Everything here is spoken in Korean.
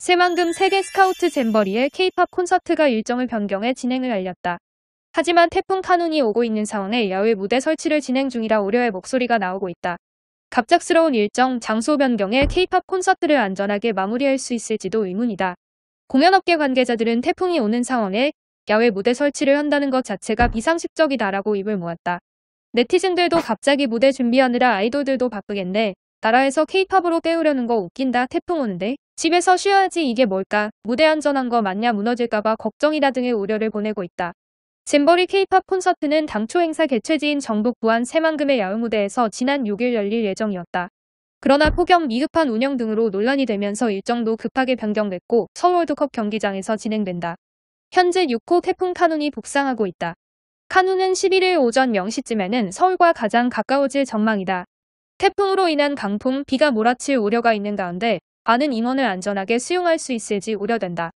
새만금 세계 스카우트 잼버리의 케이팝 콘서트가 일정을 변경해 진행을 알렸다. 하지만 태풍 카눈이 오고 있는 상황에 야외 무대 설치를 진행 중이라 우려의 목소리가 나오고 있다. 갑작스러운 일정, 장소 변경에 케이팝 콘서트를 안전하게 마무리할 수 있을지도 의문이다. 공연업계 관계자들은 태풍이 오는 상황에 야외 무대 설치를 한다는 것 자체가 비상식적이다라고 입을 모았다. 네티즌들도 갑자기 무대 준비하느라 아이돌들도 바쁘겠네. 나라에서 케이팝으로 깨우려는 거 웃긴다 태풍 오는데 집에서 쉬어야지 이게 뭘까 무대 안전한 거 맞냐 무너질까봐 걱정이다 등의 우려를 보내고 있다. 잼버리 케이팝 콘서트는 당초 행사 개최지인 정북 부안 새만금의 야외 무대에서 지난 6일 열릴 예정이었다. 그러나 폭염 미흡한 운영 등으로 논란이 되면서 일정도 급하게 변경됐고 서울 월드컵 경기장에서 진행된다. 현재 6호 태풍 카눈이 북상하고 있다. 카눈은 11일 오전 0시쯤에는 서울과 가장 가까워질 전망이다. 태풍으로 인한 강풍, 비가 몰아칠 우려가 있는 가운데 많은 인원을 안전하게 수용할 수 있을지 우려된다.